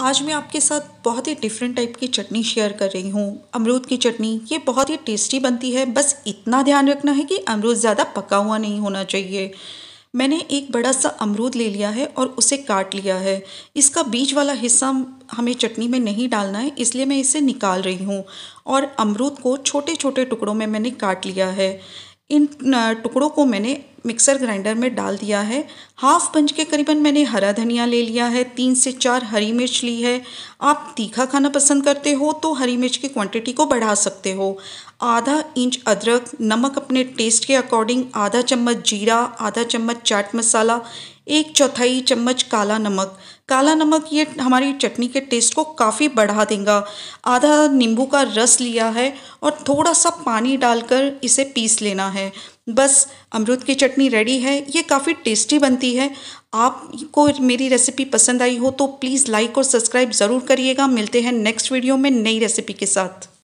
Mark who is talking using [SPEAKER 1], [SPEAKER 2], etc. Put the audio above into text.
[SPEAKER 1] आज मैं आपके साथ बहुत ही डिफरेंट टाइप की चटनी शेयर कर रही हूँ अमरूद की चटनी ये बहुत ही टेस्टी बनती है बस इतना ध्यान रखना है कि अमरूद ज़्यादा पका हुआ नहीं होना चाहिए मैंने एक बड़ा सा अमरूद ले लिया है और उसे काट लिया है इसका बीज वाला हिस्सा हमें चटनी में नहीं डालना है इसलिए मैं इसे निकाल रही हूँ और अमरूद को छोटे छोटे टुकड़ों में मैंने काट लिया है इन टुकड़ों को मैंने मिक्सर ग्राइंडर में डाल दिया है हाफ पंच के करीबन मैंने हरा धनिया ले लिया है तीन से चार हरी मिर्च ली है आप तीखा खाना पसंद करते हो तो हरी मिर्च की क्वांटिटी को बढ़ा सकते हो आधा इंच अदरक नमक अपने टेस्ट के अकॉर्डिंग आधा चम्मच जीरा आधा चम्मच चाट मसाला एक चौथाई चम्मच काला नमक काला नमक ये हमारी चटनी के टेस्ट को काफ़ी बढ़ा देगा आधा नींबू का रस लिया है और थोड़ा सा पानी डालकर इसे पीस लेना है बस अमरूद की चटनी रेडी है ये काफ़ी टेस्टी बनती है आपको मेरी रेसिपी पसंद आई हो तो प्लीज़ लाइक और सब्सक्राइब ज़रूर करिएगा मिलते हैं नेक्स्ट वीडियो में नई रेसिपी के साथ